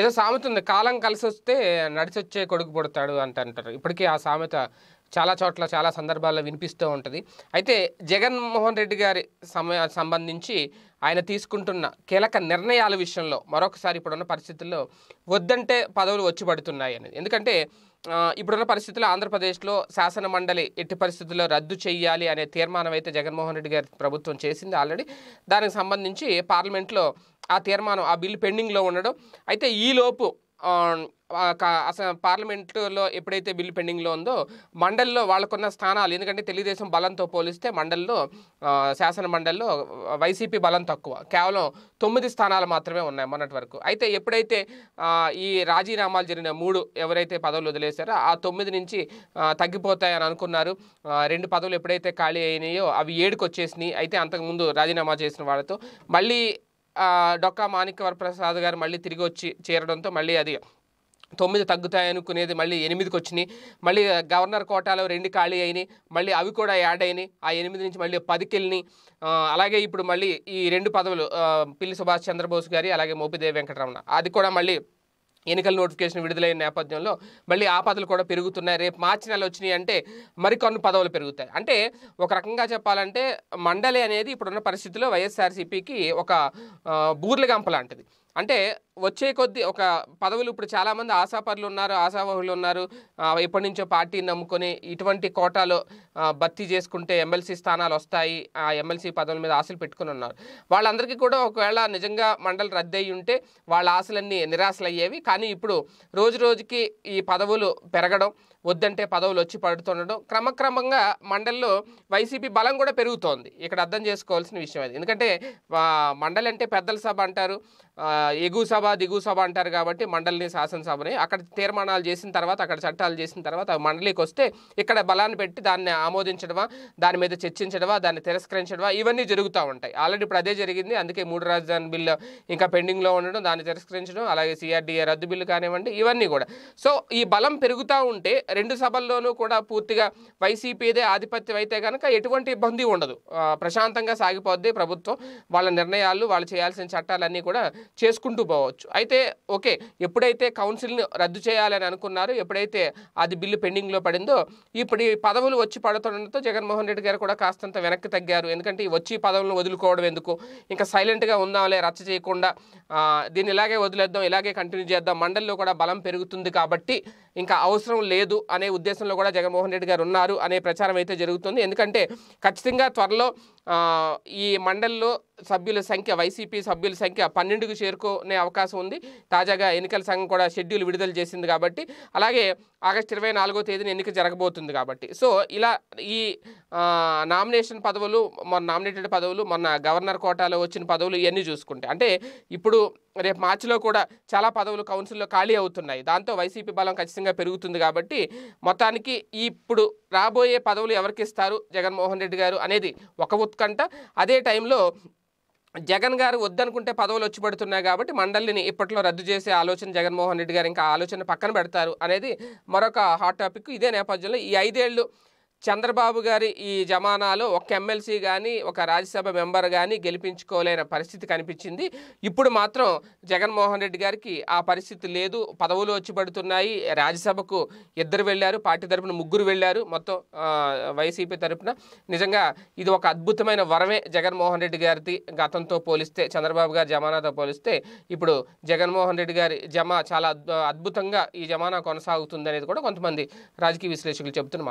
ఏదో సామెత ఉంది కాలం కలిసి వస్తే నడిచొచ్చే కొడుకు పుడతాడు అంట అంటారు ఇప్పటికీ ఆ సామెత చాలా చోట్ల చాలా సందర్భాల్లో వినిపిస్తూ ఉంటుంది అయితే జగన్మోహన్ రెడ్డి గారి సమయ సంబంధించి ఆయన తీసుకుంటున్న కీలక నిర్ణయాల విషయంలో మరొకసారి ఇప్పుడున్న పరిస్థితుల్లో వద్దంటే పదవులు వచ్చి పడుతున్నాయి అనేది ఎందుకంటే ఇప్పుడున్న పరిస్థితుల్లో ఆంధ్రప్రదేశ్లో శాసన మండలి ఎట్టి పరిస్థితుల్లో రద్దు చేయాలి అనే తీర్మానం అయితే జగన్మోహన్ రెడ్డి గారి ప్రభుత్వం చేసింది ఆల్రెడీ దానికి సంబంధించి పార్లమెంట్లో ఆ తీర్మానం ఆ బిల్లు పెండింగ్లో ఉండడం అయితే ఈలోపు పార్లమెంటులో ఎప్పుడైతే బిల్లు పెండింగ్లో ఉందో మండలిలో వాళ్ళకున్న స్థానాలు ఎందుకంటే తెలుగుదేశం బలంతో పోలిస్తే మండలిలో శాసన మండలిలో వైసీపీ బలం తక్కువ కేవలం తొమ్మిది స్థానాలు మాత్రమే ఉన్నాయి మొన్నటి వరకు అయితే ఎప్పుడైతే ఈ రాజీనామాలు జరిగిన మూడు ఎవరైతే పదవులు వదిలేశారో ఆ తొమ్మిది నుంచి తగ్గిపోతాయని అనుకున్నారు రెండు పదవులు ఎప్పుడైతే ఖాళీ అయినాయో అవి ఏడుకు వచ్చేసినాయి అయితే అంతకుముందు రాజీనామా చేసిన వాళ్ళతో మళ్ళీ డొక్కా మాణిక్యవర ప్రసాద్ గారు మళ్ళీ తిరిగి వచ్చి చేరడంతో మళ్ళీ అది తొమ్మిది తగ్గుతాయి అనుకునేది మళ్ళీ ఎనిమిదికి వచ్చినాయి మళ్ళీ గవర్నర్ కోటాలో రెండు ఖాళీ అయినాయి మళ్ళీ అవి కూడా యాడ్ అయినాయి ఆ ఎనిమిది నుంచి మళ్ళీ పదికి వెళ్ళినాయి అలాగే ఇప్పుడు మళ్ళీ ఈ రెండు పదవులు పిల్లి సుభాష్ చంద్రబోస్ గారి అలాగే మోపిదేవి వెంకటరమణ అది కూడా మళ్ళీ ఎన్నికల నోటిఫికేషన్ విడుదలైన నేపథ్యంలో మళ్ళీ ఆపదలు కూడా పెరుగుతున్నాయి రేపు మార్చి నెల వచ్చినాయి అంటే మరికొన్ని పదవులు పెరుగుతాయి అంటే ఒక రకంగా చెప్పాలంటే మండలి అనేది ఇప్పుడున్న పరిస్థితుల్లో వైఎస్ఆర్సీపీకి ఒక బూర్లగంప లాంటిది అంటే వచ్చే కొద్ది ఒక పదవులు ఇప్పుడు చాలామంది ఆశాపరులు ఉన్నారు ఆశావహులు ఉన్నారు ఎప్పటి నుంచో పార్టీని నమ్ముకొని ఇటువంటి కోటాలో భర్తీ చేసుకుంటే ఎమ్మెల్సీ స్థానాలు వస్తాయి ఆ ఎమ్మెల్సీ పదవుల మీద ఆశలు పెట్టుకుని ఉన్నారు వాళ్ళందరికీ కూడా ఒకవేళ నిజంగా మండలి రద్దయి ఉంటే వాళ్ళ ఆశలన్నీ నిరాశలు అయ్యేవి కానీ ఇప్పుడు రోజు రోజుకి ఈ పదవులు పెరగడం వద్దంటే పదవులు వచ్చి పడుతుండడం క్రమక్రమంగా మండలిలో వైసీపీ బలం కూడా పెరుగుతోంది ఇక్కడ అర్థం చేసుకోవాల్సిన విషయం అది ఎందుకంటే మండలి అంటే పెద్దల సభ అంటారు ఎగువ సభ దిగువ సభ అంటారు కాబట్టి మండలిని శాసనసభని అక్కడ తీర్మానాలు చేసిన తర్వాత అక్కడ చట్టాలు చేసిన తర్వాత మండలికి వస్తే ఇక్కడ బలాన్ని పెట్టి దాన్ని ఆమోదించడమా దాని మీద చర్చించడమా దాన్ని తిరస్కరించడమా ఇవన్నీ జరుగుతూ ఉంటాయి ఆల్రెడీ ఇప్పుడు అదే జరిగింది అందుకే మూడు రాజధాని బిల్లు ఇంకా పెండింగ్లో ఉండడం దాన్ని తిరస్కరించడం అలాగే సిఆర్డీఏ రద్దు బిల్లు కానివ్వండి ఇవన్నీ కూడా సో ఈ బలం పెరుగుతూ ఉంటే రెండు సభల్లోనూ కూడా పూర్తిగా వైసీపీదే ఆధిపత్యం అయితే కనుక ఎటువంటి ఇబ్బంది ఉండదు ప్రశాంతంగా సాగిపోద్ది ప్రభుత్వం వాళ్ళ నిర్ణయాలు వాళ్ళు చేయాల్సిన చట్టాలన్నీ కూడా చేసు చేసుకుంటూ పోవచ్చు అయితే ఓకే ఎప్పుడైతే కౌన్సిల్ని రద్దు చేయాలని అనుకున్నారు ఎప్పుడైతే అది బిల్లు పెండింగ్లో పడిందో ఇప్పుడు ఈ పదవులు వచ్చి పడుతుండటంతో జగన్మోహన్ రెడ్డి గారు కూడా కాస్తంత వెనక్కి తగ్గారు ఎందుకంటే ఈ వచ్చి పదవులను వదులుకోవడం ఎందుకు ఇంకా సైలెంట్గా ఉందాంలే రచ్చ చేయకుండా దీన్ని ఇలాగే వదిలేద్దాం ఇలాగే కంటిన్యూ చేద్దాం మండలిలో కూడా బలం పెరుగుతుంది కాబట్టి ఇంకా అవసరం లేదు అనే ఉద్దేశంలో కూడా జగన్మోహన్ రెడ్డి గారు ఉన్నారు అనే ప్రచారం అయితే జరుగుతుంది ఎందుకంటే ఖచ్చితంగా త్వరలో ఈ మండలిలో సభ్యుల సంఖ్య వైసీపీ సభ్యుల సంఖ్య పన్నెండుకు చేరుకునే అవకాశం ఉంది తాజాగా ఎన్నికల సంఘం కూడా షెడ్యూల్ విడుదల చేసింది కాబట్టి అలాగే ఆగస్టు ఇరవై నాలుగో తేదీన ఎన్నిక జరగబోతుంది కాబట్టి సో ఇలా ఈ నామినేషన్ పదవులు మొన్న నామినేటెడ్ పదవులు మొన్న గవర్నర్ కోటాలో వచ్చిన పదవులు ఇవన్నీ చూసుకుంటే అంటే ఇప్పుడు రేపు మార్చిలో కూడా చాలా పదవులు కౌన్సిల్లో ఖాళీ అవుతున్నాయి దాంతో వైసీపీ బలం ఖచ్చితంగా పెరుగుతుంది కాబట్టి మొత్తానికి ఇప్పుడు రాబోయే పదవులు ఎవరికి ఇస్తారు జగన్మోహన్ రెడ్డి గారు అనేది ఒక ఉత్కంఠ అదే టైంలో జగన్ గారు వద్దనుకుంటే పదవులు వచ్చి పడుతున్నాయి కాబట్టి మండలిని ఇప్పట్లో రద్దు చేసే ఆలోచన జగన్మోహన్ రెడ్డి గారు ఇంకా ఆలోచన పక్కన పెడతారు అనేది మరొక హాట్ టాపిక్ ఇదే నేపథ్యంలో ఈ ఐదేళ్లు చంద్రబాబు గారి ఈ జమానాలో ఒక ఎమ్మెల్సీ కానీ ఒక రాజ్యసభ మెంబర్ కానీ గెలిపించుకోలేని పరిస్థితి కనిపించింది ఇప్పుడు మాత్రం జగన్మోహన్ రెడ్డి గారికి ఆ పరిస్థితి లేదు పదవులు వచ్చి పడుతున్నాయి రాజ్యసభకు ఇద్దరు వెళ్ళారు పార్టీ తరపున ముగ్గురు వెళ్ళారు మొత్తం వైసీపీ తరపున నిజంగా ఇది ఒక అద్భుతమైన వరమే జగన్మోహన్ రెడ్డి గారిది గతంతో పోలిస్తే చంద్రబాబు గారి జమానాతో పోలిస్తే ఇప్పుడు జగన్మోహన్ రెడ్డి గారి జమా చాలా అద్భుతంగా ఈ జమానా కొనసాగుతుంది అనేది కూడా కొంతమంది రాజకీయ విశ్లేషకులు చెబుతున్నమాట